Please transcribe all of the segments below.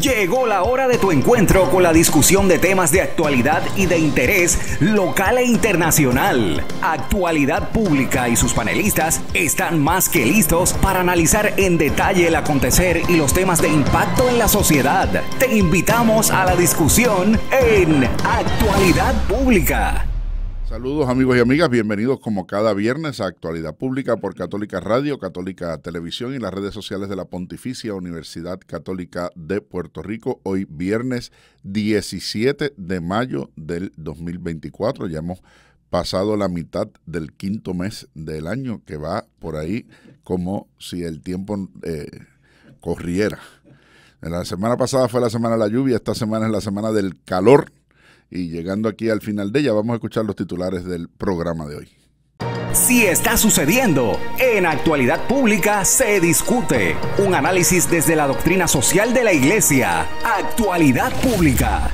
Llegó la hora de tu encuentro con la discusión de temas de actualidad y de interés local e internacional. Actualidad Pública y sus panelistas están más que listos para analizar en detalle el acontecer y los temas de impacto en la sociedad. Te invitamos a la discusión en Actualidad Pública. Saludos amigos y amigas, bienvenidos como cada viernes a Actualidad Pública por Católica Radio, Católica Televisión y las redes sociales de la Pontificia Universidad Católica de Puerto Rico. Hoy viernes 17 de mayo del 2024, ya hemos pasado la mitad del quinto mes del año que va por ahí como si el tiempo eh, corriera. La semana pasada fue la semana de la lluvia, esta semana es la semana del calor y llegando aquí al final de ella, vamos a escuchar los titulares del programa de hoy. Si está sucediendo, en actualidad pública se discute. Un análisis desde la doctrina social de la Iglesia. Actualidad pública.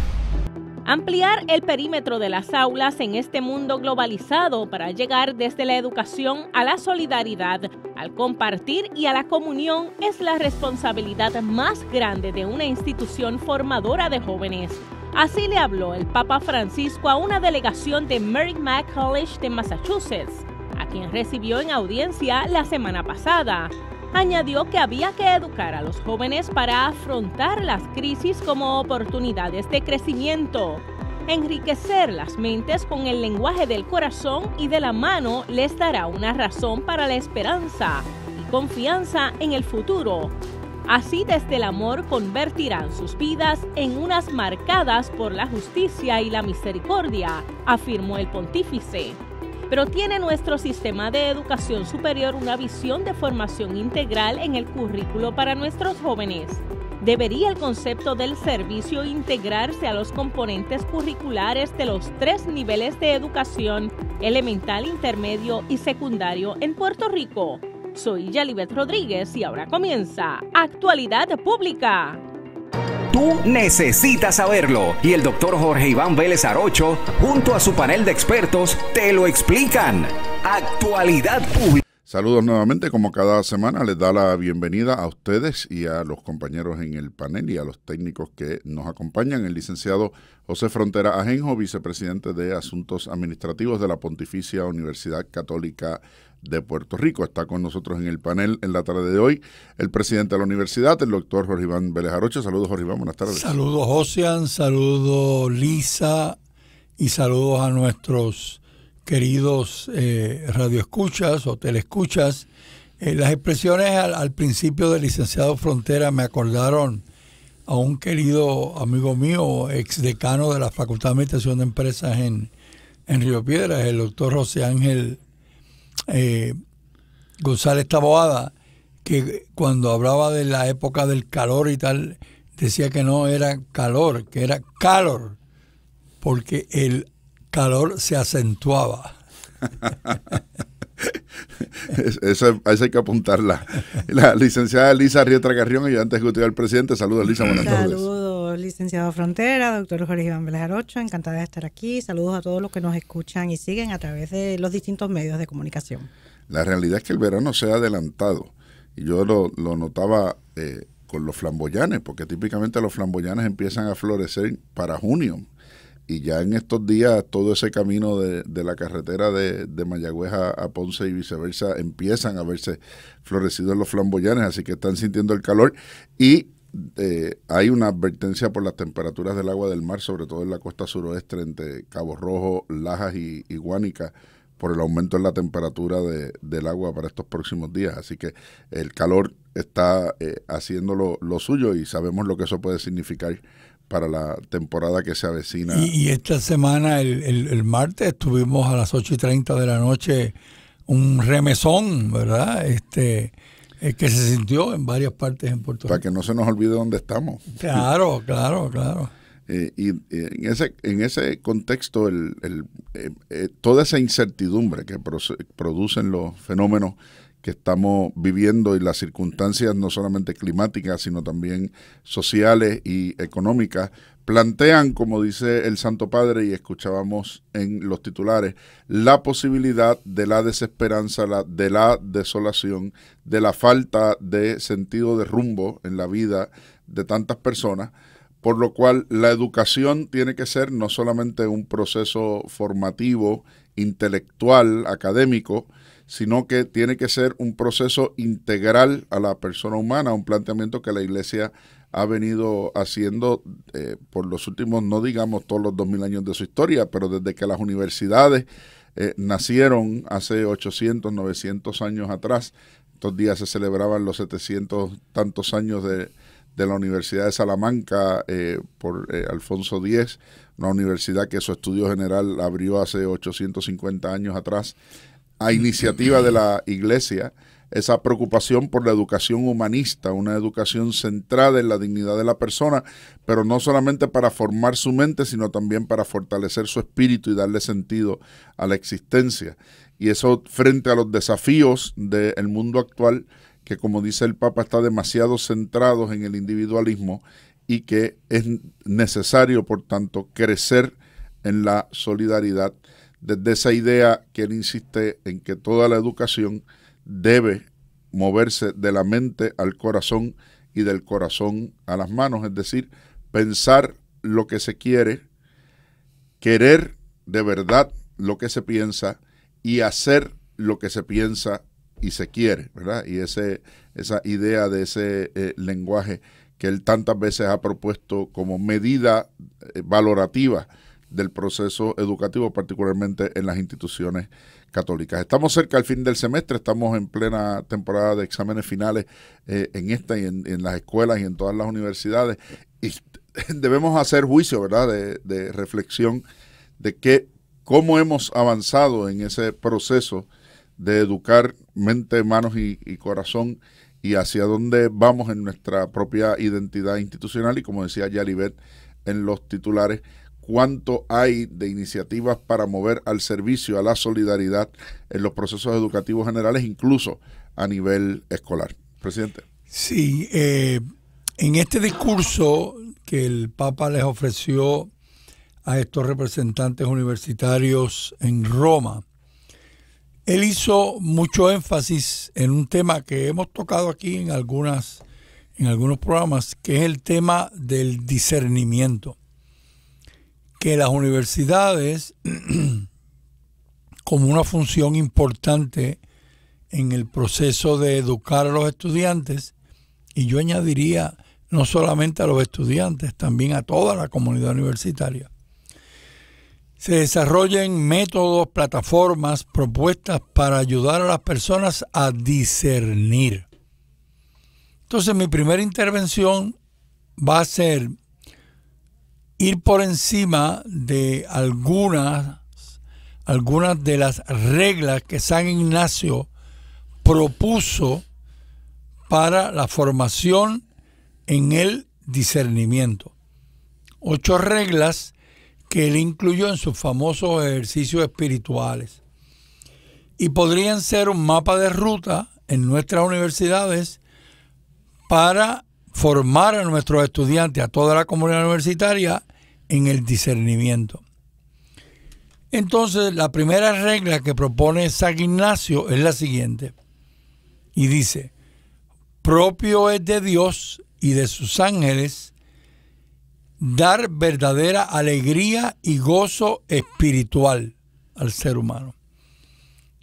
Ampliar el perímetro de las aulas en este mundo globalizado para llegar desde la educación a la solidaridad, al compartir y a la comunión es la responsabilidad más grande de una institución formadora de jóvenes. Así le habló el Papa Francisco a una delegación de Merrimack College de Massachusetts, a quien recibió en audiencia la semana pasada. Añadió que había que educar a los jóvenes para afrontar las crisis como oportunidades de crecimiento. Enriquecer las mentes con el lenguaje del corazón y de la mano les dará una razón para la esperanza y confianza en el futuro, Así desde el amor convertirán sus vidas en unas marcadas por la justicia y la misericordia, afirmó el pontífice. Pero tiene nuestro sistema de educación superior una visión de formación integral en el currículo para nuestros jóvenes. ¿Debería el concepto del servicio integrarse a los componentes curriculares de los tres niveles de educación, elemental, intermedio y secundario en Puerto Rico? Soy Yalibet Rodríguez y ahora comienza Actualidad Pública. Tú necesitas saberlo y el doctor Jorge Iván Vélez Arocho, junto a su panel de expertos, te lo explican. Actualidad Pública. Saludos nuevamente, como cada semana, les da la bienvenida a ustedes y a los compañeros en el panel y a los técnicos que nos acompañan. El licenciado José Frontera Ajenjo, vicepresidente de Asuntos Administrativos de la Pontificia Universidad Católica de Puerto Rico. Está con nosotros en el panel en la tarde de hoy el presidente de la universidad, el doctor Jorge Iván Vélez Saludos, Jorge Iván, buenas tardes. Saludos, Ocean, saludos, Lisa, y saludos a nuestros queridos eh, radioescuchas o telescuchas. Eh, las expresiones al, principio del licenciado Frontera me acordaron a un querido amigo mío, ex decano de la Facultad de Administración de Empresas en, en Río Piedras, el doctor José Ángel eh, González Taboada, que cuando hablaba de la época del calor y tal, decía que no era calor, que era calor, porque el calor se acentuaba. Eso, hay que apuntarla. La licenciada Elisa Rietra Carrión, y antes que presidente, saludos Elisa, licenciado Frontera, doctor Jorge Iván Belajarocho, encantada de estar aquí. Saludos a todos los que nos escuchan y siguen a través de los distintos medios de comunicación. La realidad es que el verano se ha adelantado y yo lo, notaba eh, con los flamboyanes, porque típicamente los flamboyanes empiezan a florecer para junio. Y ya en estos días todo ese camino de, la carretera de, de Mayagüez a, a, Ponce y viceversa empiezan a verse florecidos los flamboyanes, así que están sintiendo el calor. Y eh, hay una advertencia por las temperaturas del agua del mar, sobre todo en la costa suroeste, entre Cabo Rojo, Lajas y, Guánica, por el aumento en la temperatura de, del agua para estos próximos días. Así que el calor está eh, haciendo lo, suyo y sabemos lo que eso puede significar para la temporada que se avecina. Y, esta semana, el, el, martes, estuvimos a las 8 y 30 de la noche un remesón, ¿verdad? Este es que se sintió en varias partes en Puerto Rico. Para que no se nos olvide dónde estamos. Claro, claro, claro. Eh, y eh, en ese, en ese contexto, el, eh, toda esa incertidumbre que producen los fenómenos que estamos viviendo y las circunstancias no solamente climáticas, sino también sociales y económicas, plantean, como dice el Santo Padre y escuchábamos en los titulares, la posibilidad de la desesperanza, de la desolación, de la falta de sentido de rumbo en la vida de tantas personas, por lo cual la educación tiene que ser no solamente un proceso formativo, intelectual, académico, sino que tiene que ser un proceso integral a la persona humana, un planteamiento que la iglesia ha venido haciendo eh, por los últimos, no digamos todos los 2000 años de su historia, pero desde que las universidades eh, nacieron hace 800, 900 años atrás, estos días se celebraban los 700 tantos años de, la Universidad de Salamanca eh, por Alfonso X, una universidad que su estudio general abrió hace 850 años atrás a iniciativa de la iglesia esa preocupación por la educación humanista, una educación centrada en la dignidad de la persona, pero no solamente para formar su mente, sino también para fortalecer su espíritu y darle sentido a la existencia. Y eso frente a los desafíos del mundo actual, que como dice el Papa, está demasiado centrado en el individualismo y que es necesario, por tanto, crecer en la solidaridad desde esa idea que él insiste en que toda la educación debe moverse de la mente al corazón y del corazón a las manos, es decir, pensar lo que se quiere, querer de verdad lo que se piensa y hacer lo que se piensa y se quiere, ¿verdad? Y ese, esa idea de ese eh, lenguaje que él tantas veces ha propuesto como medida eh, valorativa del proceso educativo, particularmente en las instituciones católicas. Estamos cerca del fin del semestre, estamos en plena temporada de exámenes finales eh, en esta y en, las escuelas y en todas las universidades. Y debemos hacer juicio, ¿verdad?, de, reflexión de que, cómo hemos avanzado en ese proceso de educar mente, manos y, corazón y hacia dónde vamos en nuestra propia identidad institucional y como decía Yalibet en los titulares, cuánto hay de iniciativas para mover al servicio, a la solidaridad en los procesos educativos generales, incluso a nivel escolar. Presidente. Sí, eh, en este discurso que el Papa les ofreció a estos representantes universitarios en Roma, él hizo mucho énfasis en un tema que hemos tocado aquí en algunas en algunos programas, que es el tema del discernimiento que las universidades, como una función importante en el proceso de educar a los estudiantes, y yo añadiría no solamente a los estudiantes, también a toda la comunidad universitaria, se desarrollen métodos, plataformas, propuestas para ayudar a las personas a discernir. Entonces mi primera intervención va a ser ir por encima de algunas, algunas de las reglas que San Ignacio propuso para la formación en el discernimiento. Ocho reglas que él incluyó en sus famosos ejercicios espirituales. Y podrían ser un mapa de ruta en nuestras universidades para formar a nuestros estudiantes, a toda la comunidad universitaria, en el discernimiento. Entonces, la primera regla que propone San Ignacio es la siguiente. Y dice, propio es de Dios y de sus ángeles dar verdadera alegría y gozo espiritual al ser humano,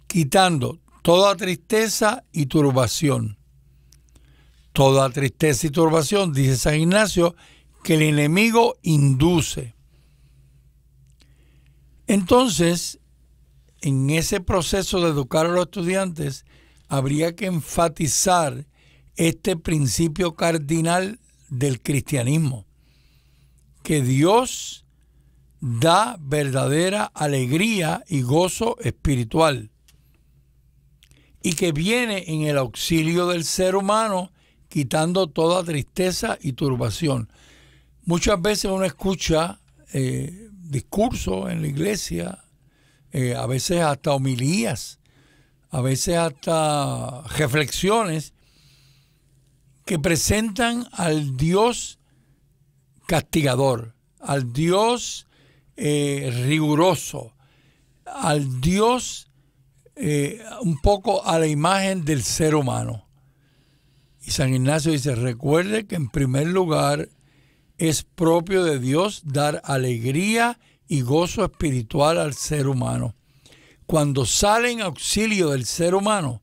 quitando toda tristeza y turbación. Toda tristeza y turbación, dice San Ignacio, que el enemigo induce. Entonces, en ese proceso de educar a los estudiantes, habría que enfatizar este principio cardinal del cristianismo, que Dios da verdadera alegría y gozo espiritual, y que viene en el auxilio del ser humano, quitando toda tristeza y turbación. Muchas veces uno escucha eh, discursos en la iglesia, eh, a veces hasta homilías, a veces hasta reflexiones que presentan al Dios castigador, al Dios eh, riguroso, al Dios un poco a la imagen del ser humano. Y San Ignacio dice, recuerde que en primer lugar es propio de Dios dar alegría y gozo espiritual al ser humano. Cuando sale en auxilio del ser humano,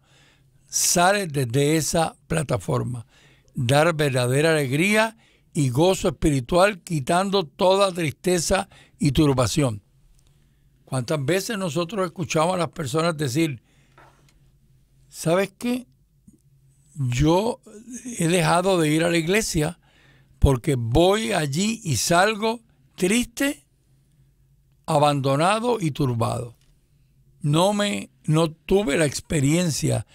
sale desde esa plataforma. Dar verdadera alegría y gozo espiritual quitando toda tristeza y turbación. ¿Cuántas veces nosotros escuchamos a las personas decir, ¿sabes qué? Yo he dejado de ir a la iglesia porque voy allí y salgo triste, abandonado y turbado. No me no tuve la experiencia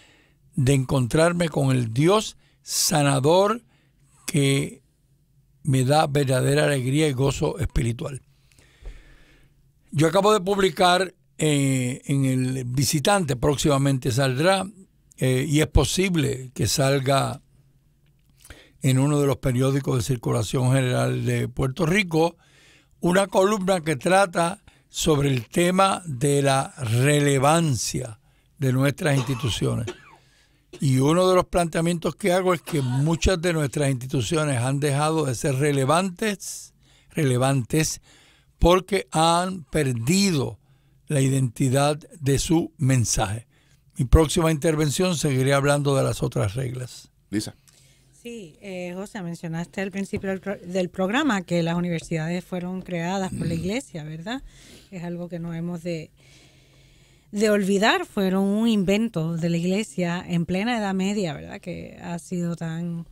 de encontrarme con el Dios sanador que me da verdadera alegría y gozo espiritual. Yo acabo de publicar eh, en el visitante, próximamente saldrá, eh, y es posible que salga en uno de los periódicos de circulación general de Puerto Rico una columna que trata sobre el tema de la relevancia de nuestras instituciones. Y uno de los planteamientos que hago es que muchas de nuestras instituciones han dejado de ser relevantes, relevantes porque han perdido la identidad de su mensaje. Mi próxima intervención seguiré hablando de las otras reglas. Lisa. Sí, eh, José, mencionaste al principio del, programa que las universidades fueron creadas por la mm. iglesia, ¿verdad? Es algo que no hemos de, de olvidar, fueron un invento de la iglesia en plena Edad Media, ¿verdad? Que ha sido tan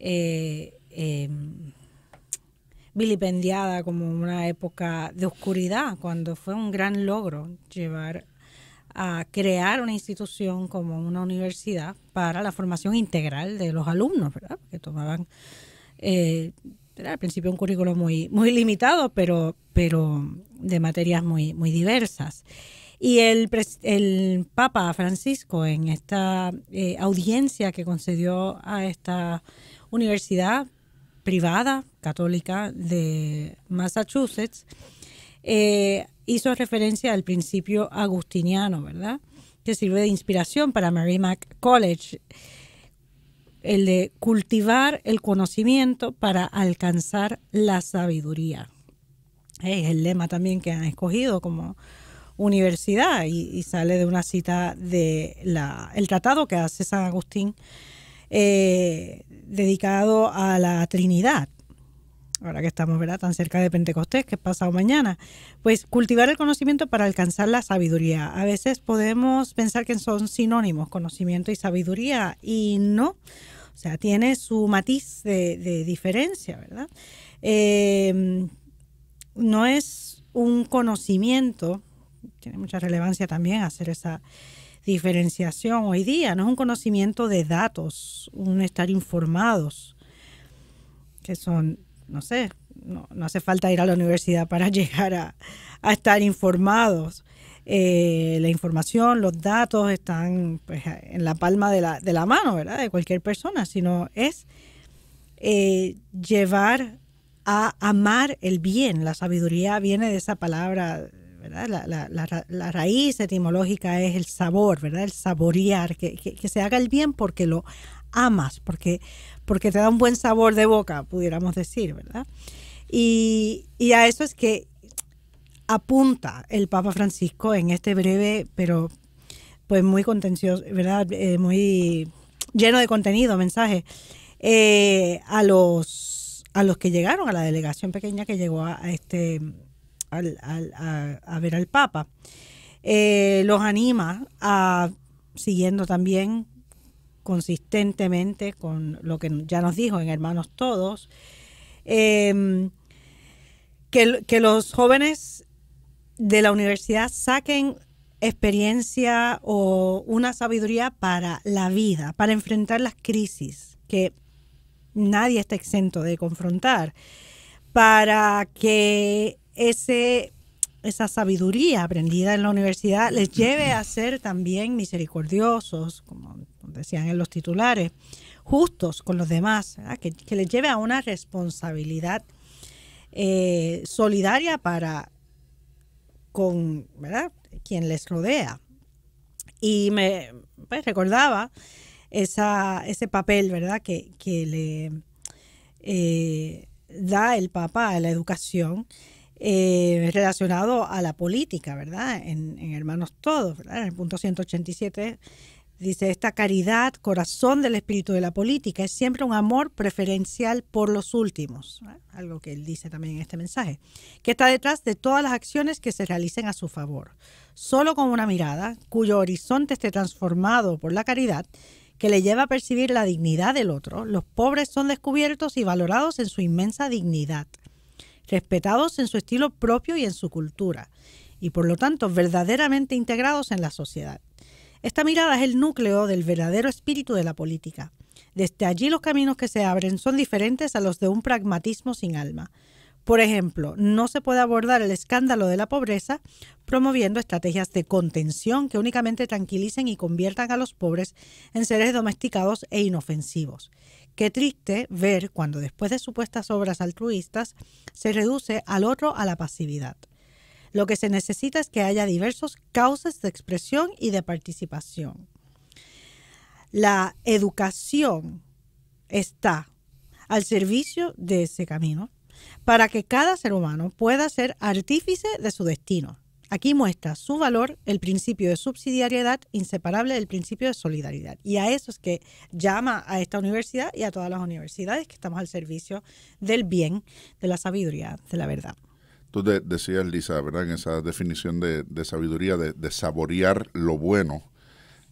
eh, em, vilipendiada como una época de oscuridad, cuando fue un gran logro llevar a crear una institución como una universidad para la formación integral de los alumnos, ¿verdad? Que tomaban eh, al principio un currículo muy, muy limitado, pero, pero de materias muy, muy diversas. Y el, el Papa Francisco, en esta eh, audiencia que concedió a esta universidad privada católica de Massachusetts, eh, hizo referencia al principio agustiniano, ¿verdad? Que sirve de inspiración para Mary Mac College, el de cultivar el conocimiento para alcanzar la sabiduría. Es el lema también que han escogido como universidad y, sale de una cita de la, el tratado que hace San Agustín eh, dedicado a la Trinidad ahora que estamos ¿verdad? tan cerca de Pentecostés, que es pasado mañana, pues cultivar el conocimiento para alcanzar la sabiduría. A veces podemos pensar que son sinónimos, conocimiento y sabiduría, y no. O sea, tiene su matiz de, diferencia, ¿verdad? Em, no es un conocimiento, tiene mucha relevancia también hacer esa diferenciación hoy día, no es un conocimiento de datos, un estar informados, que son no sé, no, hace falta ir a la universidad para llegar a, estar informados. Eh, la información, los datos están pues, en la palma de la, mano, ¿verdad? De cualquier persona, sino es eh, llevar a amar el bien. La sabiduría viene de esa palabra, ¿verdad? La, raíz etimológica es el sabor, ¿verdad? El saborear, que, que se haga el bien porque lo amas, porque porque te da un buen sabor de boca, pudiéramos decir, ¿verdad? Y, a eso es que apunta el Papa Francisco en este breve, pero pues muy contencioso, ¿verdad? Eh, muy lleno de contenido, mensaje, eh, a los a los que llegaron, a la delegación pequeña que llegó a, este a, ver al Papa. Eh, los anima a, siguiendo también consistentemente con lo que ya nos dijo en Hermanos Todos, em, que, los jóvenes de la universidad saquen experiencia o una sabiduría para la vida, para enfrentar las crisis que nadie está exento de confrontar, para que ese, esa sabiduría aprendida en la universidad les lleve a ser también misericordiosos, como decían en los titulares, justos con los demás, que, les lleve a una responsabilidad eh, solidaria para con quien les rodea. Y me pues, recordaba ese papel ¿verdad? Que, le eh, da el Papa a la educación. Eh, relacionado a la política, ¿verdad? En, Hermanos Todos, En el punto 187 Dice, esta caridad, corazón del espíritu de la política, es siempre un amor preferencial por los últimos, algo que él dice también en este mensaje, que está detrás de todas las acciones que se realicen a su favor. Solo con una mirada cuyo horizonte esté transformado por la caridad, que le lleva a percibir la dignidad del otro, los pobres son descubiertos y valorados en su inmensa dignidad, respetados en su estilo propio y en su cultura, y por lo tanto verdaderamente integrados en la sociedad. Esta mirada es el núcleo del verdadero espíritu de la política. Desde allí los caminos que se abren son diferentes a los de un pragmatismo sin alma. Por ejemplo, no se puede abordar el escándalo de la pobreza promoviendo estrategias de contención que únicamente tranquilicen y conviertan a los pobres en seres domesticados e inofensivos. Qué triste ver cuando después de supuestas obras altruistas se reduce al otro a la pasividad. Lo que se necesita es que haya diversos causas de expresión y de participación. La educación está al servicio de ese camino para que cada ser humano pueda ser artífice de su destino. Aquí muestra su valor el principio de subsidiariedad inseparable del principio de solidaridad. Y a eso es que llama a esta universidad y a todas las universidades que estamos al servicio del bien, de la sabiduría, de la verdad. Tú decías, Lisa, ¿verdad? En esa definición de, sabiduría, de, saborear lo bueno.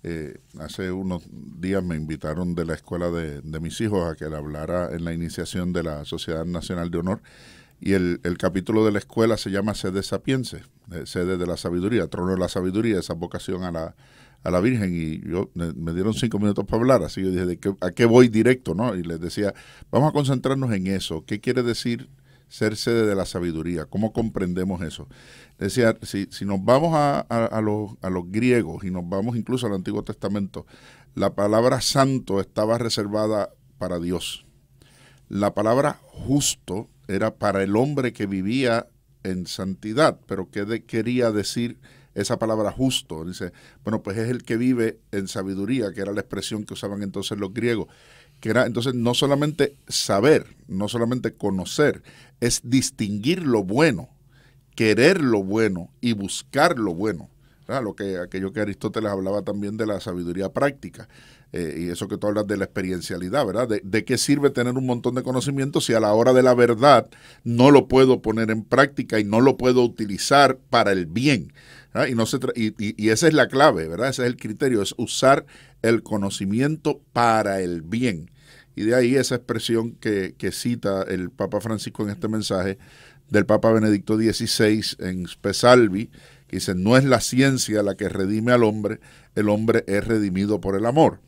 Eh, hace unos días me invitaron de la escuela de, mis hijos a que le hablara en la iniciación de la Sociedad Nacional de Honor. Y el, capítulo de la escuela se llama Sede Sapiense, eh, Sede de la Sabiduría, Trono de la Sabiduría, esa vocación a la, a la Virgen y yo me, dieron cinco minutos para hablar, así yo dije, ¿a qué voy directo? ¿no? Y les decía, vamos a concentrarnos en eso, ¿qué quiere decir ser sede de la sabiduría. ¿Cómo comprendemos eso? Decía, si, nos vamos a, los, griegos y nos vamos incluso al Antiguo Testamento, la palabra santo estaba reservada para Dios. La palabra justo era para el hombre que vivía en santidad, pero ¿qué quería decir esa palabra justo? Dice, bueno, pues es el que vive en sabiduría, que era la expresión que usaban entonces los griegos entonces no solamente saber, no solamente conocer, es distinguir lo bueno, querer lo bueno y buscar lo bueno. Lo que aquello que Aristóteles hablaba también de la sabiduría práctica. Eh, y eso que tú hablas de la experiencialidad, ¿verdad? De, qué sirve tener un montón de conocimiento si a la hora de la verdad no lo puedo poner en práctica y no lo puedo utilizar para el bien? Y, y, esa es la clave, ¿verdad? Ese es el criterio, es usar el conocimiento para el bien. Y de ahí esa expresión que, cita el Papa Francisco en este mensaje del Papa Benedicto XVI en Spesalvi, que dice, no es la ciencia la que redime al hombre, el hombre es redimido por el amor.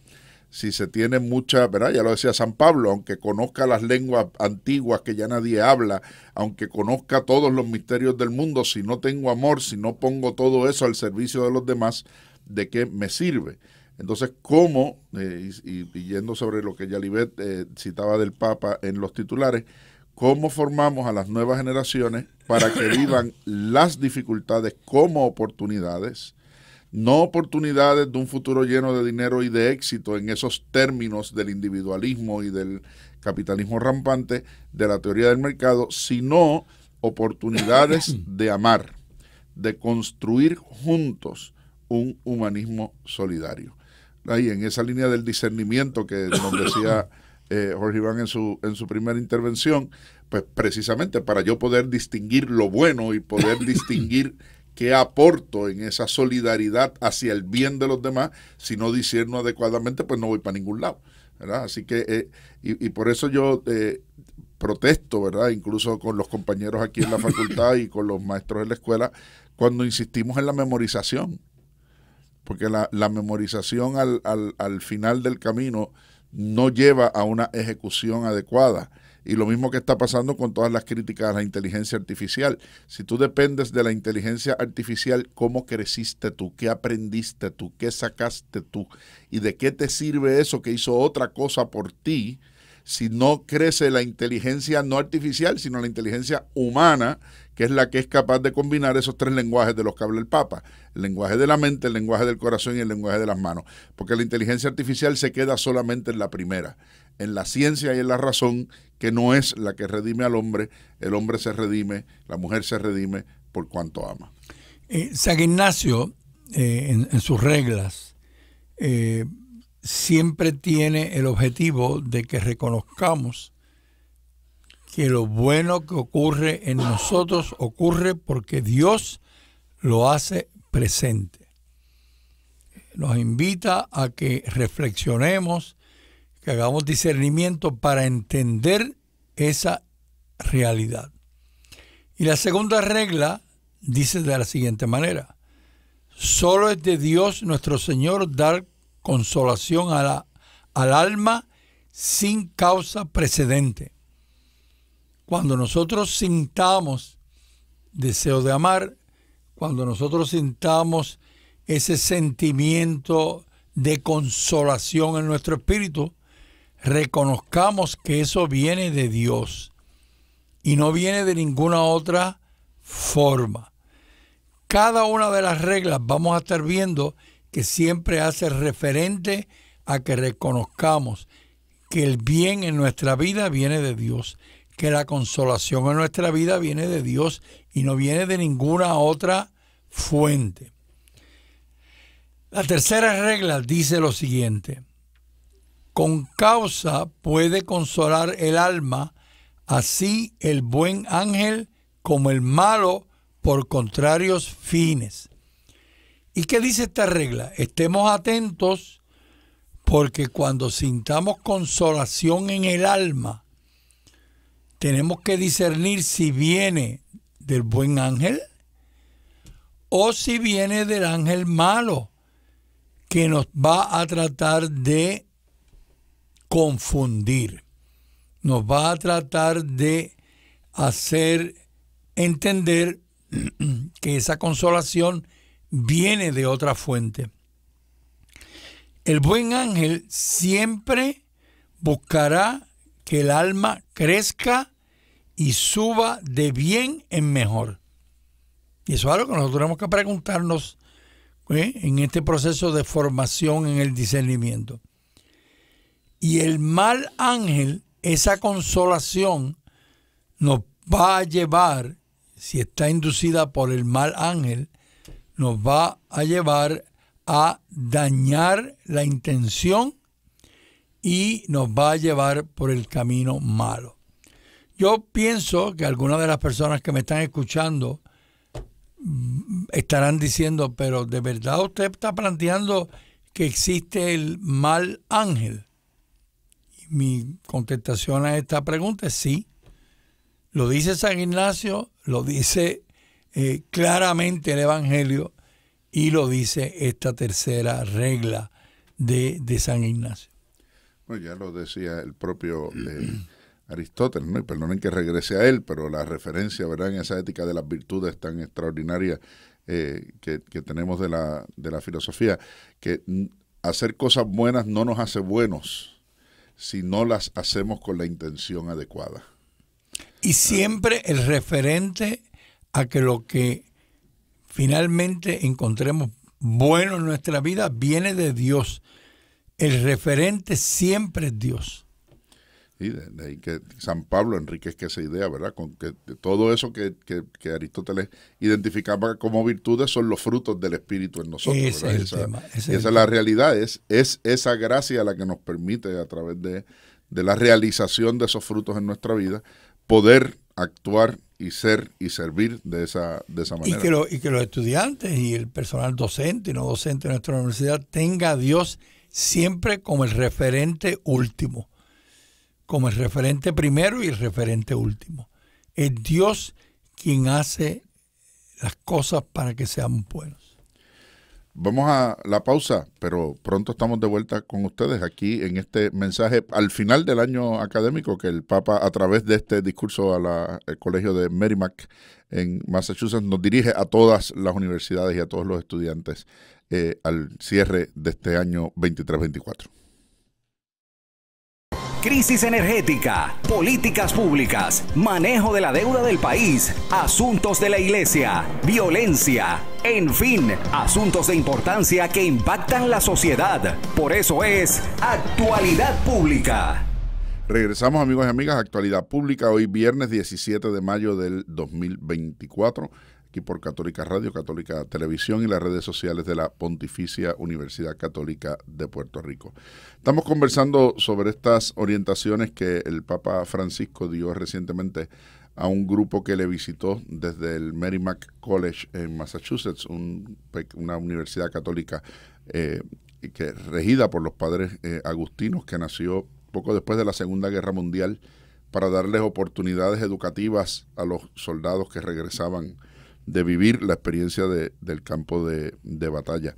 Si se tiene mucha, ¿verdad? Ya lo decía San Pablo, aunque conozca las lenguas antiguas que ya nadie habla, aunque conozca todos los misterios del mundo, si no tengo amor, si no pongo todo eso al servicio de los demás, ¿de qué me sirve? Entonces, ¿cómo, eh, y, yendo sobre lo que Yalibet eh, citaba del Papa en los titulares, cómo formamos a las nuevas generaciones para que vivan las dificultades como oportunidades? No oportunidades de un futuro lleno de dinero y de éxito en esos términos del individualismo y del capitalismo rampante, de la teoría del mercado, sino oportunidades de amar, de construir juntos un humanismo solidario ahí en esa línea del discernimiento que nos decía eh, Jorge Iván en su, en su primera intervención, pues precisamente para yo poder distinguir lo bueno y poder distinguir qué aporto en esa solidaridad hacia el bien de los demás, si no discierno adecuadamente, pues no voy para ningún lado. Así que, eh, y, por eso yo eh, protesto, ¿verdad? Incluso con los compañeros aquí en la facultad y con los maestros de la escuela, cuando insistimos en la memorización porque la, memorización al, al, al, final del camino no lleva a una ejecución adecuada. Y lo mismo que está pasando con todas las críticas a la inteligencia artificial. Si tú dependes de la inteligencia artificial, ¿cómo creciste tú? ¿Qué aprendiste tú? ¿Qué sacaste tú? ¿Y de qué te sirve eso que hizo otra cosa por ti? si no crece la inteligencia no artificial, sino la inteligencia humana, que es la que es capaz de combinar esos tres lenguajes de los que habla el Papa, el lenguaje de la mente, el lenguaje del corazón y el lenguaje de las manos, porque la inteligencia artificial se queda solamente en la primera, en la ciencia y en la razón, que no es la que redime al hombre, el hombre se redime, la mujer se redime por cuanto ama. Eh, San Ignacio, eh, en, sus reglas, eh, siempre tiene el objetivo de que reconozcamos que lo bueno que ocurre en nosotros ocurre porque Dios lo hace presente. Nos invita a que reflexionemos, que hagamos discernimiento para entender esa realidad. Y la segunda regla dice de la siguiente manera, solo es de Dios nuestro Señor dar consolación al alma sin causa precedente. Cuando nosotros sintamos deseo de amar, cuando nosotros sintamos ese sentimiento de consolación en nuestro espíritu, reconozcamos que eso viene de Dios y no viene de ninguna otra forma. Cada una de las reglas vamos a estar viendo que siempre hace referente a que reconozcamos que el bien en nuestra vida viene de Dios, que la consolación en nuestra vida viene de Dios y no viene de ninguna otra fuente. La tercera regla dice lo siguiente, con causa puede consolar el alma, así el buen ángel como el malo por contrarios fines. ¿Y qué dice esta regla? Estemos atentos porque cuando sintamos consolación en el alma, tenemos que discernir si viene del buen ángel o si viene del ángel malo que nos va a tratar de confundir, nos va a tratar de hacer entender que esa consolación viene de otra fuente. El buen ángel siempre buscará que el alma crezca y suba de bien en mejor. Y eso es algo que nosotros tenemos que preguntarnos ¿eh? en este proceso de formación en el discernimiento. Y el mal ángel, esa consolación, nos va a llevar, si está inducida por el mal ángel, nos va a llevar a dañar la intención y nos va a llevar por el camino malo. Yo pienso que algunas de las personas que me están escuchando mm, estarán diciendo, pero de verdad usted está planteando que existe el mal ángel. mi contestación a esta pregunta es sí. Lo dice San Ignacio, lo dice eh, claramente el Evangelio y lo dice esta tercera regla de, San Ignacio. Bueno, pues ya lo decía el propio eh, Aristóteles, ¿no? y perdonen que regrese a él, pero la referencia ¿verdad? en esa ética de las virtudes tan extraordinaria eh, que, tenemos de la, de la filosofía, que mm, hacer cosas buenas no nos hace buenos si no las hacemos con la intención adecuada. Y siempre el referente a que lo que finalmente encontremos bueno en nuestra vida viene de Dios. El referente siempre es Dios. Y de, ahí que San Pablo enriquezca esa idea, ¿verdad? Con que todo eso que, Aristóteles identificaba como virtudes son los frutos del Espíritu en nosotros. esa, es la realidad, es, es esa gracia la que nos permite a través de, de la realización de esos frutos en nuestra vida poder actuar y ser y servir de esa, de esa manera. Y que, y que los estudiantes y el personal docente y no docente de nuestra universidad tenga a Dios siempre como el referente último, como el referente primero y el referente último. Es Dios quien hace las cosas para que sean buenos. Vamos a la pausa, pero pronto estamos de vuelta con ustedes aquí en este mensaje al final del año académico que el Papa a través de este discurso al Colegio de Merrimack en Massachusetts nos dirige a todas las universidades y a todos los estudiantes eh, al cierre de este año 23-24 crisis energética, políticas públicas, manejo de la deuda del país, asuntos de la iglesia, violencia, en fin, asuntos de importancia que impactan la sociedad. Por eso es actualidad pública. Regresamos amigos y amigas, a actualidad pública, hoy viernes 17 de mayo del 2024 por Católica Radio, Católica Televisión y las redes sociales de la Pontificia Universidad Católica de Puerto Rico. Estamos conversando sobre estas orientaciones que el Papa Francisco dio recientemente a un grupo que le visitó desde el Merrimack College en Massachusetts, una universidad católica eh, que regida por los padres eh, agustinos, que nació poco después de la Segunda Guerra Mundial para darles oportunidades educativas a los soldados que regresaban de vivir la experiencia del campo de, batalla.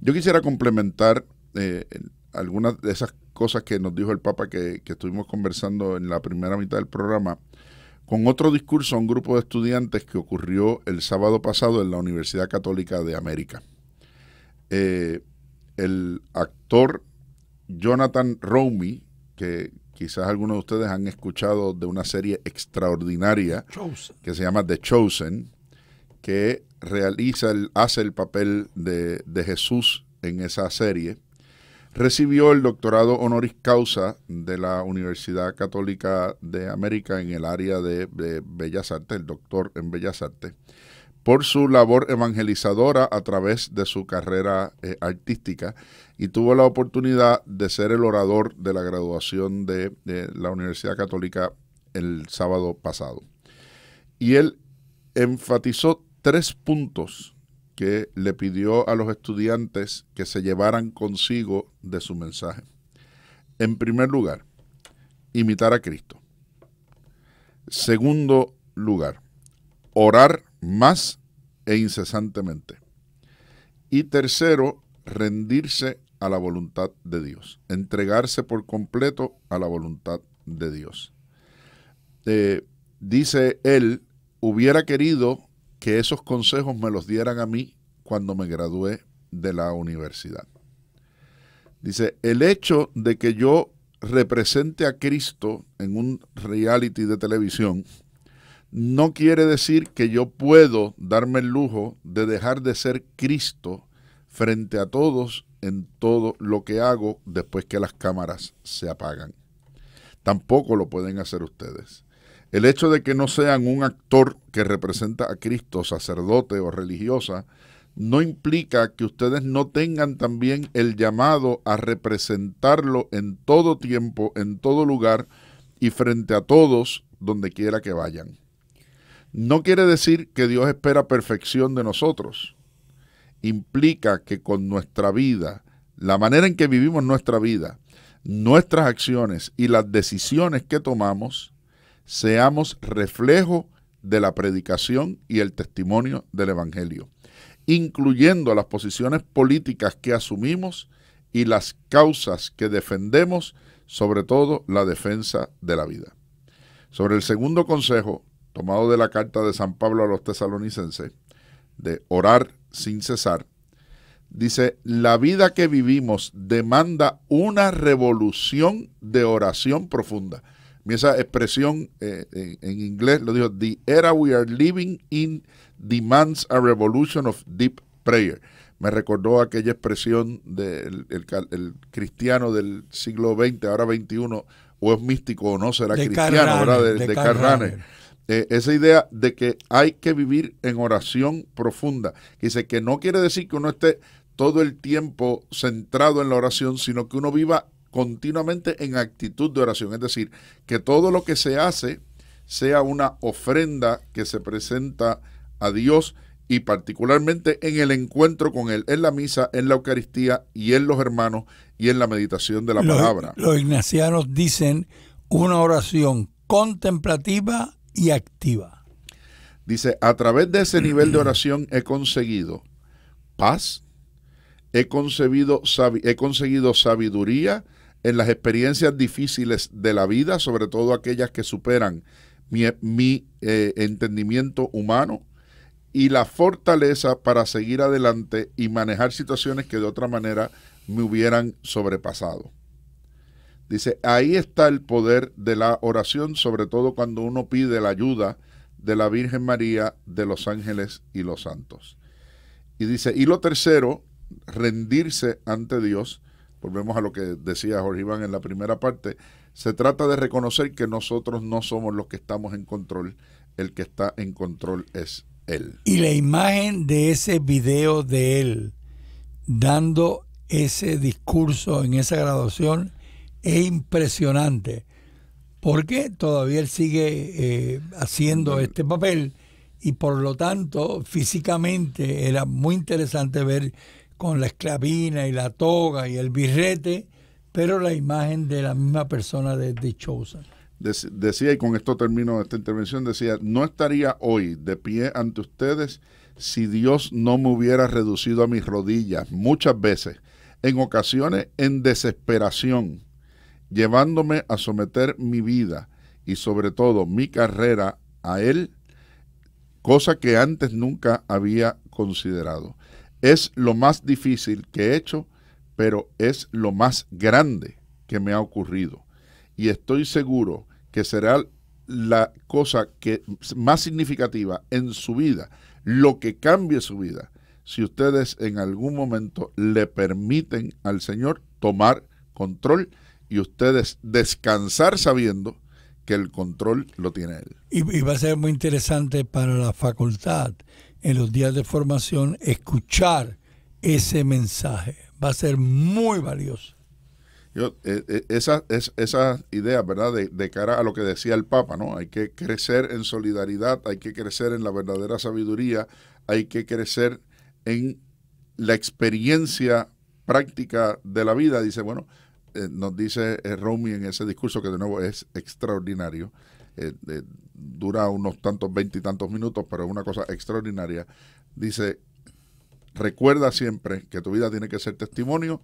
Yo quisiera complementar eh, algunas de esas cosas que nos dijo el Papa que, estuvimos conversando en la primera mitad del programa con otro discurso a un grupo de estudiantes que ocurrió el sábado pasado en la Universidad Católica de América. Eh, el actor Jonathan Romy, que quizás algunos de ustedes han escuchado de una serie extraordinaria que se llama The Chosen, que realiza hace el papel de, Jesús en esa serie, recibió el doctorado honoris causa de la Universidad Católica de América en el área de, Bellas Artes, el doctor en Bellas Artes, por su labor evangelizadora a través de su carrera eh, artística y tuvo la oportunidad de ser el orador de la graduación de, de la Universidad Católica el sábado pasado. Y él enfatizó tres puntos que le pidió a los estudiantes que se llevaran consigo de su mensaje. En primer lugar, imitar a Cristo. Segundo lugar, orar más e incesantemente. Y tercero, rendirse a la voluntad de Dios, entregarse por completo a la voluntad de Dios. Eh, dice él, hubiera querido que esos consejos me los dieran a mí cuando me gradué de la universidad. Dice, el hecho de que yo represente a Cristo en un reality de televisión no quiere decir que yo puedo darme el lujo de dejar de ser Cristo frente a todos en todo lo que hago después que las cámaras se apagan. Tampoco lo pueden hacer ustedes. El hecho de que no sean un actor que representa a Cristo, sacerdote o religiosa, no implica que ustedes no tengan también el llamado a representarlo en todo tiempo, en todo lugar y frente a todos, donde quiera que vayan. No quiere decir que Dios espera perfección de nosotros. Implica que con nuestra vida, la manera en que vivimos nuestra vida, nuestras acciones y las decisiones que tomamos, seamos reflejo de la predicación y el testimonio del Evangelio, incluyendo las posiciones políticas que asumimos y las causas que defendemos, sobre todo la defensa de la vida. Sobre el segundo consejo, tomado de la carta de San Pablo a los tesalonicenses, de orar sin cesar, dice, la vida que vivimos demanda una revolución de oración profunda esa expresión eh, en, inglés lo dijo, The era we are living in demands a revolution of deep prayer. Me recordó aquella expresión del el, cristiano del siglo XX, ahora XXI, o es místico o no será cristiano, ¿verdad? De, de eh, esa idea de que hay que vivir en oración profunda. Dice que no quiere decir que uno esté todo el tiempo centrado en la oración, sino que uno viva continuamente en actitud de oración. Es decir, que todo lo que se hace sea una ofrenda que se presenta a Dios y particularmente en el encuentro con Él, en la misa, en la Eucaristía y en los hermanos y en la meditación de la palabra. Los ignacianos dicen una oración contemplativa y activa. Dice, a través de ese nivel de oración he conseguido paz, he, he conseguido sabiduría, en las experiencias difíciles de la vida, sobre todo aquellas que superan mi, eh, entendimiento humano y la fortaleza para seguir adelante y manejar situaciones que de otra manera me hubieran sobrepasado. Dice, ahí está el poder de la oración, sobre todo cuando uno pide la ayuda de la Virgen María, de los ángeles y los santos. Y dice, y lo tercero, rendirse ante Dios volvemos a lo que decía Jorge Iván en la primera parte, se trata de reconocer que nosotros no somos los que estamos en control, el que está en control es él. Y la imagen de ese video de él dando ese discurso en esa graduación es impresionante, porque todavía él sigue eh, haciendo este papel y por lo tanto físicamente era muy interesante ver con la esclavina y la toga y el birrete, pero la imagen de la misma persona de dichosa. decía, y con esto termino esta intervención, decía, no estaría hoy de pie ante ustedes si Dios no me hubiera reducido a mis rodillas muchas veces, en ocasiones en desesperación, llevándome a someter mi vida y sobre todo mi carrera a Él, cosa que antes nunca había considerado. Es lo más difícil que he hecho, pero es lo más grande que me ha ocurrido. Y estoy seguro que será la cosa que más significativa en su vida, lo que cambie su vida, si ustedes en algún momento le permiten al Señor tomar control y ustedes descansar sabiendo que el control lo tiene Él. Y, y va a ser muy interesante para la facultad en los días de formación escuchar ese mensaje. Va a ser muy valioso. Yo, eh, eh, esa, idea, ¿verdad? De, cara a lo que decía el Papa, ¿no? Hay que crecer en solidaridad, hay que crecer en la verdadera sabiduría, hay que crecer en la experiencia práctica de la vida. Dice, bueno, eh, nos dice Romy en ese discurso que de nuevo es extraordinario dura unos tantos, veintitantos minutos, pero es una cosa extraordinaria. Dice, recuerda siempre que tu vida tiene que ser testimonio.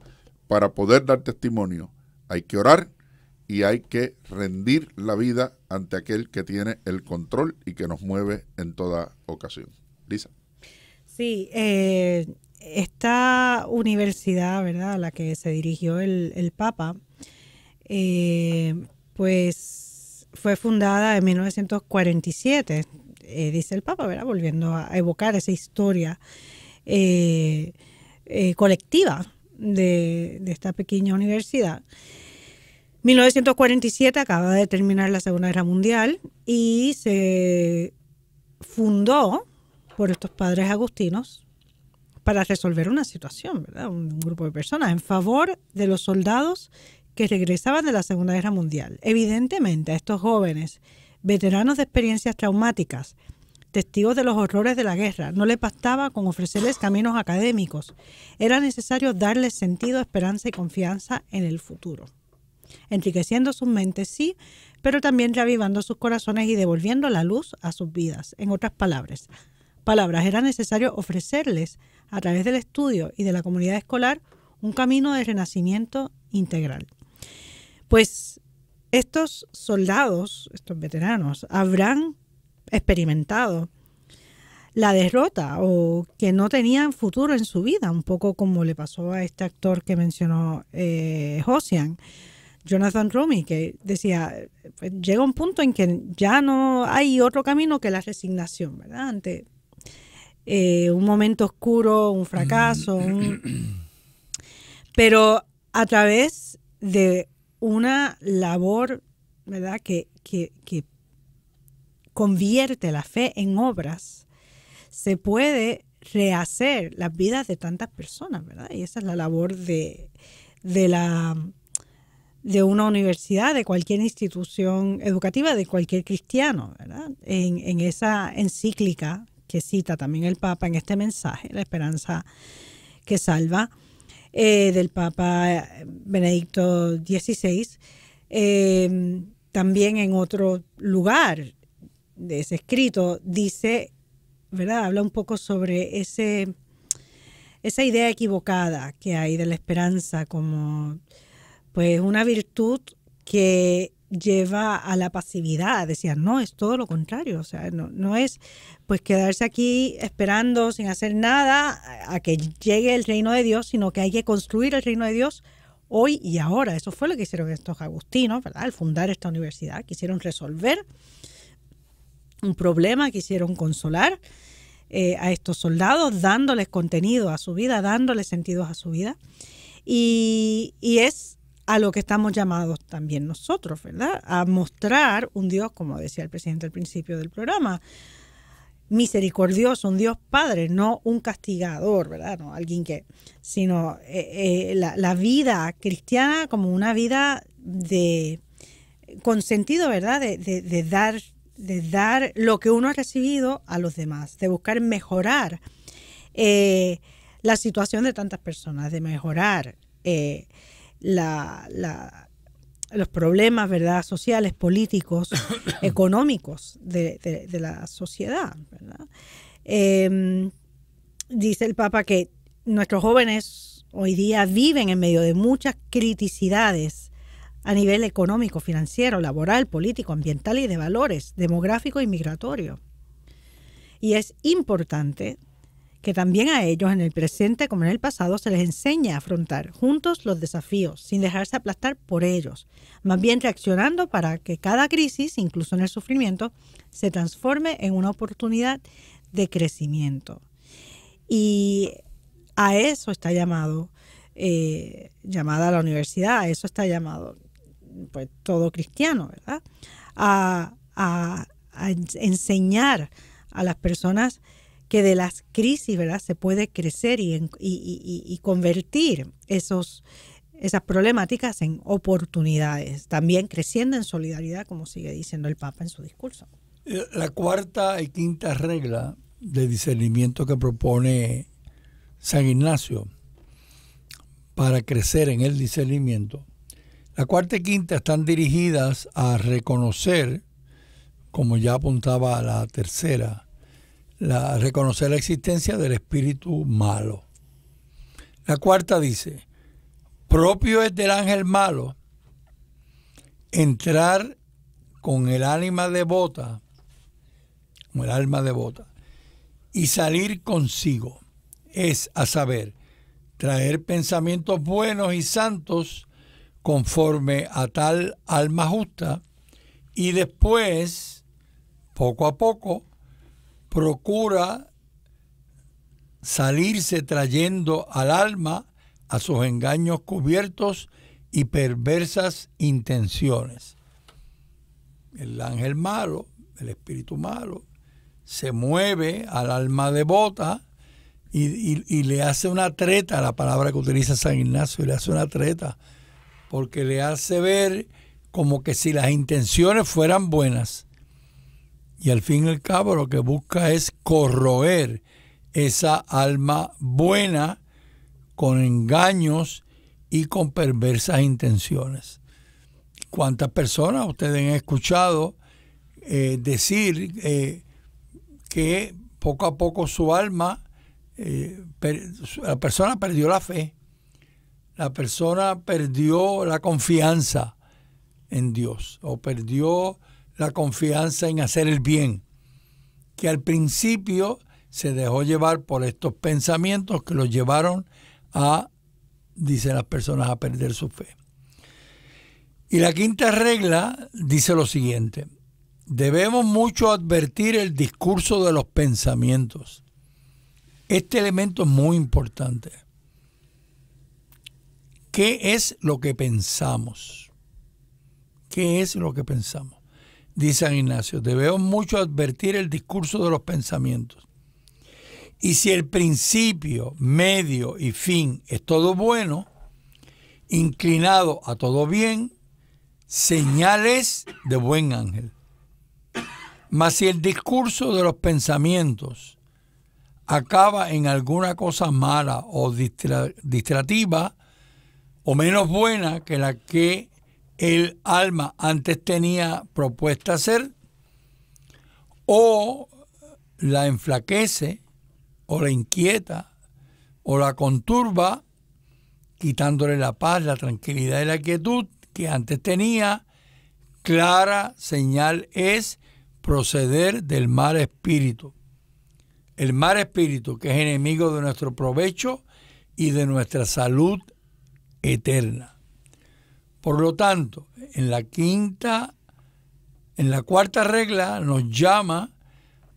Para poder dar testimonio hay que orar y hay que rendir la vida ante aquel que tiene el control y que nos mueve en toda ocasión. Lisa. Sí, eh, esta universidad, ¿verdad?, a la que se dirigió el, Papa, eh, pues fue fundada en 1947, eh, dice el Papa, ¿verdad? Volviendo a, evocar esa historia eh, eh, colectiva de, esta pequeña universidad. 1947 acaba de terminar la Segunda Guerra Mundial y se fundó por estos padres agustinos para resolver una situación, ¿verdad? un grupo de personas en favor de los soldados que regresaban de la Segunda Guerra Mundial. Evidentemente, a estos jóvenes, veteranos de experiencias traumáticas, testigos de los horrores de la guerra, no les bastaba con ofrecerles caminos académicos, era necesario darles sentido, esperanza y confianza en el futuro, enriqueciendo sus mentes, sí, pero también reavivando sus corazones y devolviendo la luz a sus vidas. En otras palabras, palabras, era necesario ofrecerles a través del estudio y de la comunidad escolar un camino de renacimiento integral pues estos soldados, estos veteranos, habrán experimentado la derrota o que no tenían futuro en su vida, un poco como le pasó a este actor que mencionó eh, Josian, Jonathan Rumi, que decía, pues, llega un punto en que ya no hay otro camino que la resignación, ¿verdad? Ante eh, un momento oscuro, un fracaso, mm. pero a través de una labor, ¿verdad?, que, que, que convierte la fe en obras, se puede rehacer las vidas de tantas personas, ¿verdad? Y esa es la labor de, de la de una universidad, de cualquier institución educativa, de cualquier cristiano, ¿verdad? En, en, esa encíclica que cita también el Papa en este mensaje, la esperanza que salva, eh, del Papa eh, Benedicto XVI, eh, también en otro lugar de ese escrito, dice, ¿verdad? Habla un poco sobre ese, esa idea equivocada que hay de la esperanza como pues una virtud que lleva a la pasividad, decían, no, es todo lo contrario, o sea, no, es pues quedarse aquí esperando sin hacer nada a que llegue el reino de Dios, sino que hay que construir el reino de Dios hoy y ahora. Eso fue lo que hicieron estos agustinos, ¿verdad? Al fundar esta universidad, quisieron resolver un problema, quisieron consolar eh, a estos soldados, dándoles contenido a su vida, dándoles sentidos a su vida. y es a lo que estamos llamados también nosotros, ¿verdad? A mostrar un Dios, como decía el presidente al principio del programa, misericordioso, un Dios Padre, no un castigador, ¿verdad? No alguien que, sino eh, eh, la, vida cristiana como una vida de, con sentido, ¿verdad? De, dar, de dar lo que uno ha recibido a los demás, de buscar mejorar eh, la situación de tantas personas, de mejorar la, los problemas ¿verdad? sociales, políticos, económicos de, la sociedad. Em, dice el Papa que nuestros jóvenes hoy día viven en medio de muchas criticidades a nivel económico, financiero, laboral, político, ambiental y de valores, demográfico y migratorio. Y es importante que también a ellos en el presente como en el pasado se les enseña a afrontar juntos los desafíos sin dejarse aplastar por ellos, más bien reaccionando para que cada crisis, incluso en el sufrimiento, se transforme en una oportunidad de crecimiento. Y a eso está llamado, eh, llamada la universidad, a eso está llamado pues, todo cristiano, ¿verdad? A, a enseñar a las personas que de las crisis, Se puede crecer y, convertir esos, esas problemáticas en oportunidades, también creciendo en solidaridad, como sigue diciendo el Papa en su discurso. Eh, la cuarta y quinta regla de discernimiento que propone San Ignacio para crecer en el discernimiento. La cuarta y quinta están dirigidas a reconocer, como ya apuntaba la tercera, la, reconocer la existencia del espíritu malo. La cuarta dice, propio es del ángel malo entrar con el ánima devota, con el alma devota, y salir consigo. Es, a saber, traer pensamientos buenos y santos conforme a tal alma justa, y después, poco a poco, procura salirse trayendo al alma a sus engaños cubiertos y perversas intenciones. El ángel malo, el espíritu malo, se mueve al alma devota y, le hace una treta, la palabra que utiliza San Ignacio, le hace una treta, porque le hace ver como que si las intenciones fueran buenas, y al fin y al cabo lo que busca es corroer esa alma buena con engaños y con perversas intenciones. ¿Cuántas personas ustedes han escuchado eh, decir eh, que poco a poco su alma, eh, la persona perdió la fe, la persona perdió la confianza en Dios o perdió la confianza en hacer el bien, que al principio se dejó llevar por estos pensamientos que los llevaron a, dicen las personas, a perder su fe. Y la quinta regla dice lo siguiente, debemos mucho advertir el discurso de los pensamientos. Este elemento es muy importante. ¿Qué es lo que pensamos? ¿Qué es lo que pensamos? dice San Ignacio, debemos mucho advertir el discurso de los pensamientos. Y si el principio, medio y fin es todo bueno, inclinado a todo bien, señales de buen ángel. Mas si el discurso de los pensamientos acaba en alguna cosa mala o distrativa, o menos buena que la que el alma antes tenía propuesta ser, o la enflaquece, o la inquieta, o la conturba, quitándole la paz, la tranquilidad y la quietud que antes tenía, clara señal es proceder del mal espíritu. El mal espíritu que es enemigo de nuestro provecho y de nuestra salud eterna. Por lo tanto, en la quinta, en la cuarta regla nos llama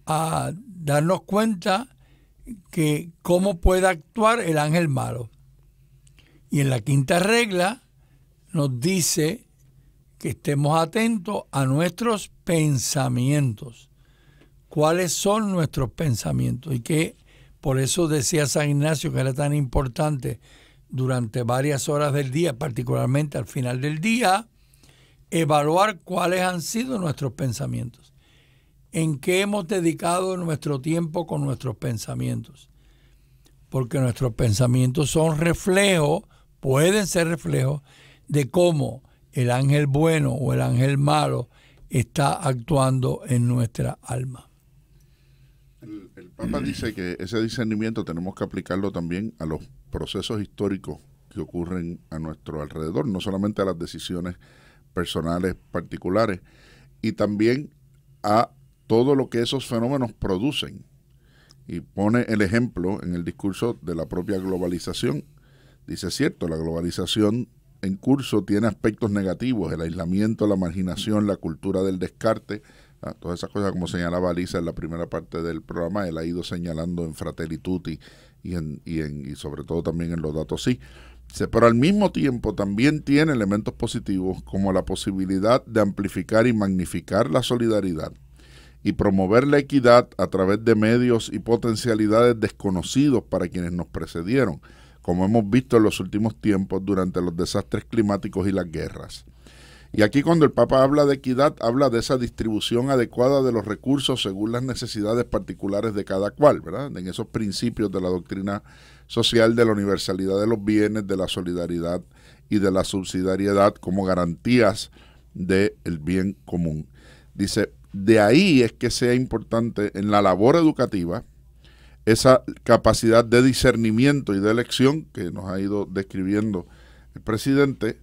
a darnos cuenta que cómo puede actuar el ángel malo. Y en la quinta regla nos dice que estemos atentos a nuestros pensamientos. ¿Cuáles son nuestros pensamientos? Y que por eso decía San Ignacio que era tan importante durante varias horas del día, particularmente al final del día, evaluar cuáles han sido nuestros pensamientos, en qué hemos dedicado nuestro tiempo con nuestros pensamientos, porque nuestros pensamientos son reflejo, pueden ser reflejos de cómo el ángel bueno o el ángel malo está actuando en nuestra alma. el Papa dice que ese discernimiento tenemos que aplicarlo también a los procesos históricos que ocurren a nuestro alrededor, no solamente a las decisiones personales particulares, y también a todo lo que esos fenómenos producen. Y pone el ejemplo en el discurso de la propia globalización. Dice, cierto, la globalización en curso tiene aspectos negativos, el aislamiento, la marginación, la cultura del descarte, ah, todas esas cosas como señalaba Lisa en la primera parte del programa, él ha ido señalando en Fratelli y y, en, y, en, y sobre todo también en los datos sí. Pero al mismo tiempo también tiene elementos positivos como la posibilidad de amplificar y magnificar la solidaridad y promover la equidad a través de medios y potencialidades desconocidos para quienes nos precedieron, como hemos visto en los últimos tiempos durante los desastres climáticos y las guerras. Y aquí cuando el Papa habla de equidad, habla de esa distribución adecuada de los recursos según las necesidades particulares de cada cual, ¿verdad? En esos principios de la doctrina social, de la universalidad de los bienes, de la solidaridad y de la subsidiariedad como garantías del bien común. Dice, de ahí es que sea importante en la labor educativa esa capacidad de discernimiento y de elección que nos ha ido describiendo el presidente,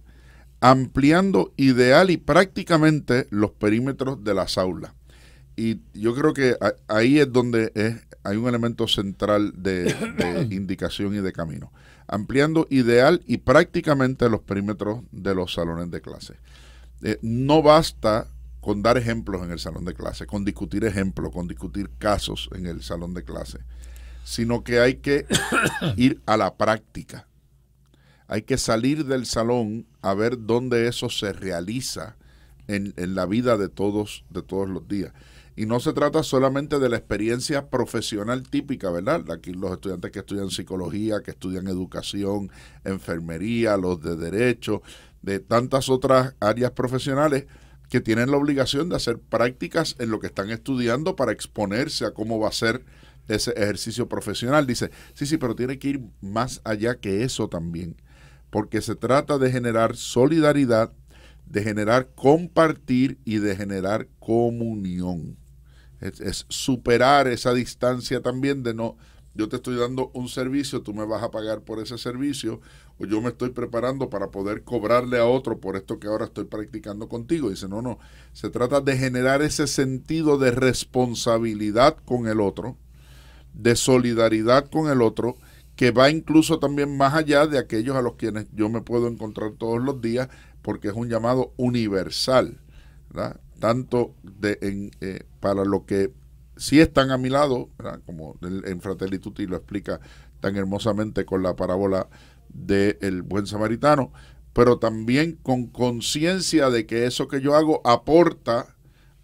ampliando ideal y prácticamente los perímetros de las aulas. Y yo creo que ahí es donde es, hay un elemento central de, indicación y de camino. Ampliando ideal y prácticamente los perímetros de los salones de clase. Eh, no basta con dar ejemplos en el salón de clase, con discutir ejemplos, con discutir casos en el salón de clase, sino que hay que ir a la práctica hay que salir del salón a ver dónde eso se realiza en, la vida de todos, de todos los días. Y no se trata solamente de la experiencia profesional típica, ¿verdad? Aquí los estudiantes que estudian psicología, que estudian educación, enfermería, los de derecho, de tantas otras áreas profesionales que tienen la obligación de hacer prácticas en lo que están estudiando para exponerse a cómo va a ser ese ejercicio profesional. Dice, sí, sí, pero tiene que ir más allá que eso también porque se trata de generar solidaridad, de generar compartir y de generar comunión. Es, superar esa distancia también de no, yo te estoy dando un servicio, tú me vas a pagar por ese servicio, o yo me estoy preparando para poder cobrarle a otro por esto que ahora estoy practicando contigo. Dice, no, no, se trata de generar ese sentido de responsabilidad con el otro, de solidaridad con el otro que va incluso también más allá de aquellos a los quienes yo me puedo encontrar todos los días, porque es un llamado universal, tanto de, eh, para los que sí están a mi lado, como en Fratelli Tutti lo explica tan hermosamente con la parábola del buen samaritano, pero también con conciencia de que eso que yo hago aporta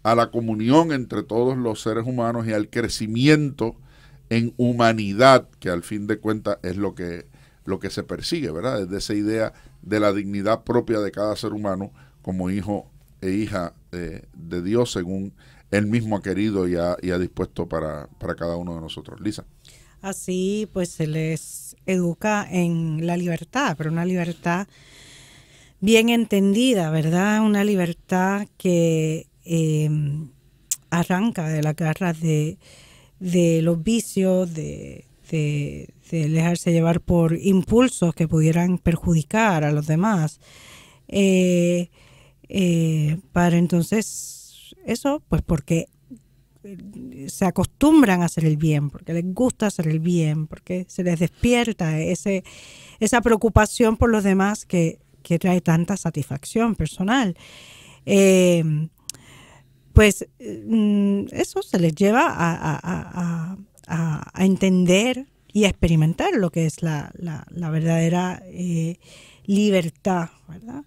a la comunión entre todos los seres humanos y al crecimiento en humanidad, que al fin de cuentas es lo que, lo que se persigue, ¿verdad? Desde esa idea de la dignidad propia de cada ser humano como hijo e hija eh, de, Dios, según Él mismo ha querido y ha, dispuesto para, cada uno de nosotros. Lisa. Así pues se les educa en la libertad, pero una libertad bien entendida, ¿verdad? Una libertad que em, arranca de las garras de, de los vicios, de, de, dejarse llevar por impulsos que pudieran perjudicar a los demás. Eh, eh, para entonces eso, pues porque eh, se acostumbran a hacer el bien, porque les gusta hacer el bien, porque se les despierta ese, esa preocupación por los demás que, que trae tanta satisfacción personal pues mm, eso se les lleva a, entender y a experimentar lo que es la, verdadera eh, libertad, ¿verdad?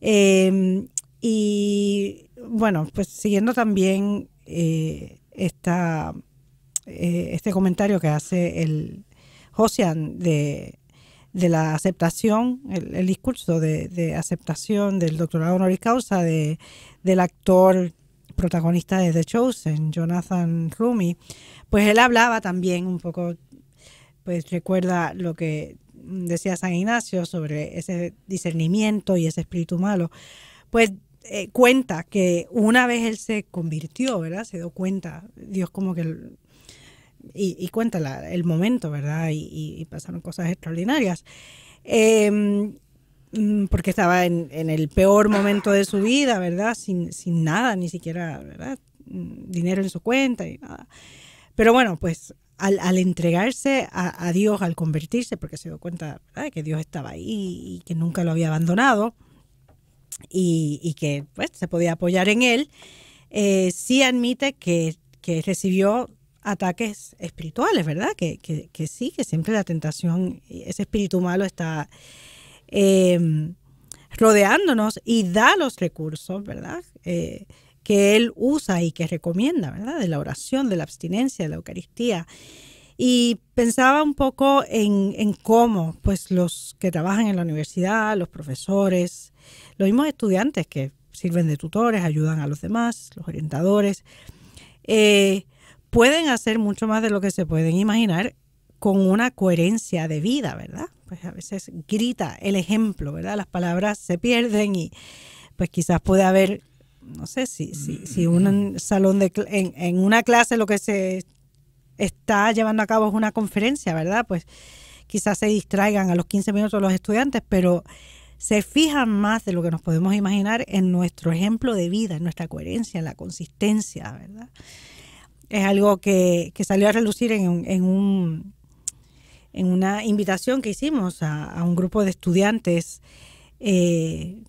Em, y bueno, pues siguiendo también eh, eh, este comentario que hace el Josian de, de la aceptación, el, discurso de, aceptación del doctorado y causa del actor protagonista de The Chosen, Jonathan Rumi, pues él hablaba también un poco, pues recuerda lo que decía San Ignacio sobre ese discernimiento y ese espíritu malo, pues eh, cuenta que una vez él se convirtió, ¿verdad? Se dio cuenta, Dios como que... Y, y cuenta el momento, ¿verdad? Y, pasaron cosas extraordinarias. Em, Mm, porque estaba en, en, el peor momento de su vida, ¿verdad? Sin, sin nada, ni siquiera, ¿verdad? Mm, dinero en su cuenta y nada. Pero bueno, pues al, al entregarse a, a, Dios, al convertirse, porque se dio cuenta ¿verdad? que Dios estaba ahí y que nunca lo había abandonado y, y que pues, se podía apoyar en él, eh, sí admite que, que recibió ataques espirituales, ¿verdad? Que, que, que, sí, que siempre la tentación, ese espíritu malo está Em, rodeándonos y da los recursos, ¿verdad? Eh, que Él usa y que recomienda, ¿verdad? De la oración, de la abstinencia, de la Eucaristía. Y pensaba un poco en, cómo, pues, los que trabajan en la universidad, los profesores, los mismos estudiantes que sirven de tutores, ayudan a los demás, los orientadores, eh, pueden hacer mucho más de lo que se pueden imaginar con una coherencia de vida, ¿verdad? pues a veces grita el ejemplo, ¿verdad? Las palabras se pierden y pues quizás puede haber, no sé, si, si, un mm. salón de, en, en una clase lo que se está llevando a cabo es una conferencia, ¿verdad? Pues quizás se distraigan a los 15 minutos los estudiantes, pero se fijan más de lo que nos podemos imaginar en nuestro ejemplo de vida, en nuestra coherencia, en la consistencia, ¿verdad? Es algo que, salió a relucir en, en un en una invitación que hicimos a, un grupo de estudiantes eh,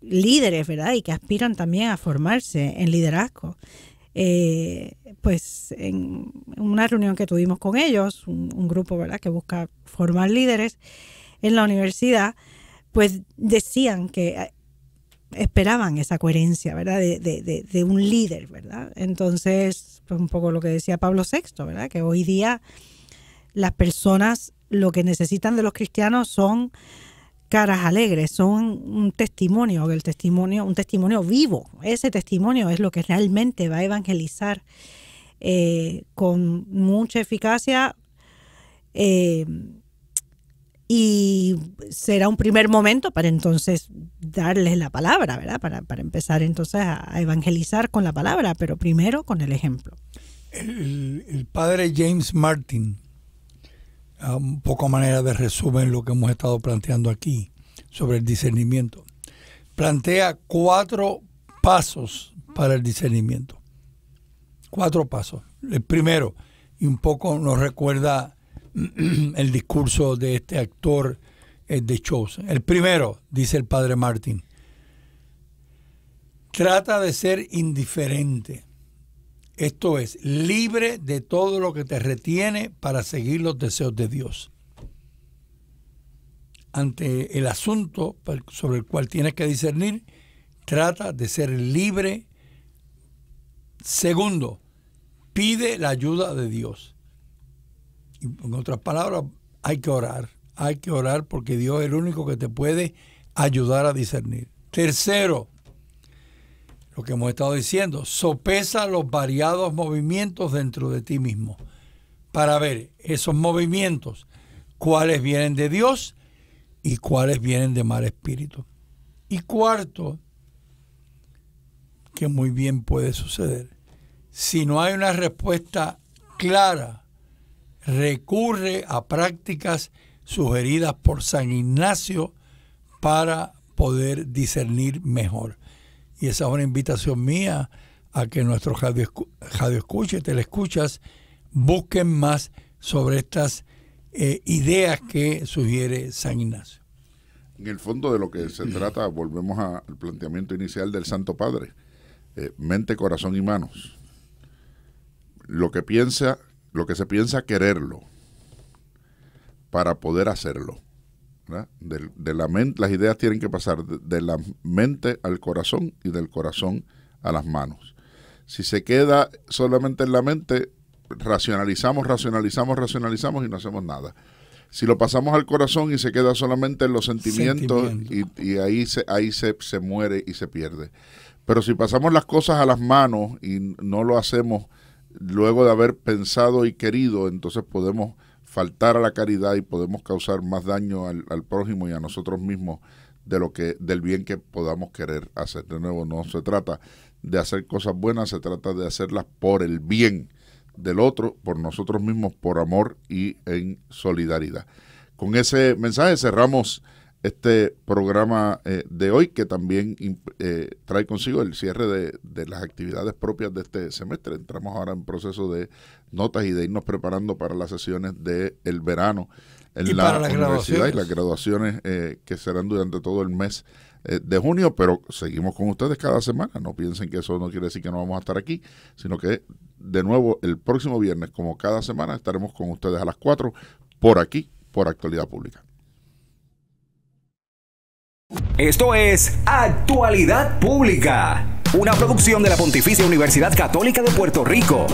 líderes, ¿verdad? Y que aspiran también a formarse en liderazgo. Eh, pues en una reunión que tuvimos con ellos, un, grupo, ¿verdad? Que busca formar líderes en la universidad, pues decían que eh, esperaban esa coherencia, ¿verdad? De, de un líder, ¿verdad? Entonces, pues un poco lo que decía Pablo VI, ¿verdad? Que hoy día las personas lo que necesitan de los cristianos son caras alegres, son un testimonio, el testimonio, un testimonio vivo. Ese testimonio es lo que realmente va a evangelizar eh, con mucha eficacia. Eh, y será un primer momento para entonces darles la palabra, ¿verdad? Para, empezar entonces a, evangelizar con la palabra, pero primero con el ejemplo. el padre James Martin un poco manera de resumen lo que hemos estado planteando aquí sobre el discernimiento. Plantea cuatro pasos para el discernimiento. Cuatro pasos. El primero, y un poco nos recuerda el discurso de este actor eh, de shows El primero, dice el padre Martín, trata de ser indiferente. Esto es, libre de todo lo que te retiene para seguir los deseos de Dios. Ante el asunto sobre el cual tienes que discernir, trata de ser libre. Segundo, pide la ayuda de Dios. en otras palabras, hay que orar. Hay que orar porque Dios es el único que te puede ayudar a discernir. Tercero, lo que hemos estado diciendo, sopesa los variados movimientos dentro de ti mismo para ver esos movimientos, cuáles vienen de Dios y cuáles vienen de mal espíritu. Y cuarto, que muy bien puede suceder, si no hay una respuesta clara, recurre a prácticas sugeridas por San Ignacio para poder discernir mejor. Y esa es una invitación mía a que nuestro radio, Escuche, te la escuchas busquen más sobre estas eh, ideas que sugiere San Ignacio. En el fondo de lo que se trata, volvemos al planteamiento inicial del Santo Padre, eh, mente, corazón y manos. Lo que piensa, lo que se piensa quererlo para poder hacerlo de, la las ideas tienen que pasar de, la mente al corazón y del corazón a las manos. Si se queda solamente en la mente, racionalizamos, racionalizamos, racionalizamos y no hacemos nada. Si lo pasamos al corazón y se queda solamente en los sentimientos y, ahí, ahí se, se muere y se pierde. Pero si pasamos las cosas a las manos y no lo hacemos luego de haber pensado y querido, entonces podemos faltar a la caridad y podemos causar más daño al, prójimo y a nosotros mismos de lo que del bien que podamos querer hacer. De nuevo, no se trata de hacer cosas buenas, se trata de hacerlas por el bien del otro, por nosotros mismos, por amor y en solidaridad. Con ese mensaje cerramos este programa eh, de hoy que también eh, trae consigo el cierre de, las actividades propias de este semestre. Entramos ahora en proceso de notas y de irnos preparando para las sesiones del verano en la universidad y las graduaciones eh, que serán durante todo el mes eh, de junio, pero seguimos con ustedes cada semana. No piensen que eso no quiere decir que no vamos a estar aquí, sino que de nuevo el próximo viernes, como cada semana, estaremos con ustedes a las 4 por aquí, por Actualidad Pública. Esto es Actualidad Pública, una producción de la Pontificia Universidad Católica de Puerto Rico.